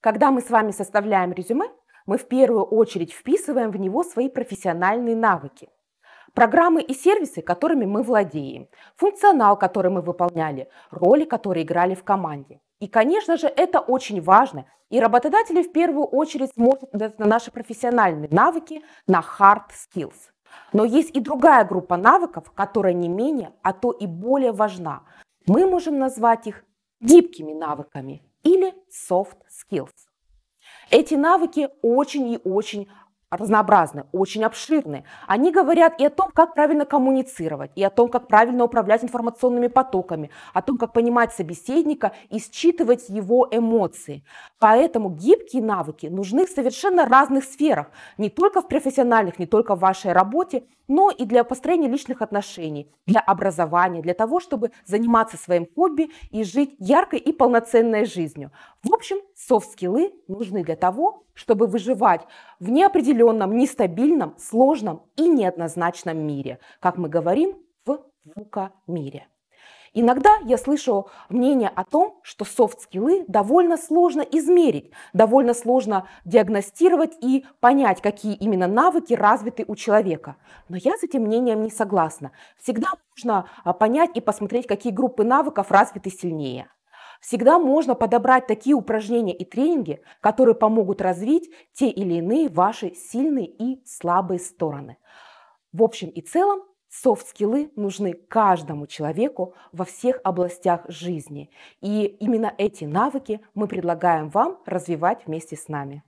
Когда мы с вами составляем резюме, мы в первую очередь вписываем в него свои профессиональные навыки. Программы и сервисы, которыми мы владеем, функционал, который мы выполняли, роли, которые играли в команде. И, конечно же, это очень важно, и работодатели в первую очередь смотрят на наши профессиональные навыки, на hard skills. Но есть и другая группа навыков, которая не менее, а то и более важна. Мы можем назвать их гибкими навыками или soft skills. Эти навыки очень и очень разнообразны, очень обширны. Они говорят и о том, как правильно коммуницировать, и о том, как правильно управлять информационными потоками, о том, как понимать собеседника и считывать его эмоции. Поэтому гибкие навыки нужны в совершенно разных сферах, не только в профессиональных, не только в вашей работе, но и для построения личных отношений, для образования, для того, чтобы заниматься своим хобби и жить яркой и полноценной жизнью. В общем, софт-скиллы нужны для того, чтобы выживать в неопределенном, нестабильном, сложном и неоднозначном мире, как мы говорим, в ВУКа-мире. Иногда я слышу мнение о том, что софт-скиллы довольно сложно измерить, довольно сложно диагностировать и понять, какие именно навыки развиты у человека. Но я с этим мнением не согласна. Всегда можно а, понять и посмотреть, какие группы навыков развиты сильнее. Всегда можно подобрать такие упражнения и тренинги, которые помогут развить те или иные ваши сильные и слабые стороны. В общем и целом, софт-скиллы нужны каждому человеку во всех областях жизни. И именно эти навыки мы предлагаем вам развивать вместе с нами.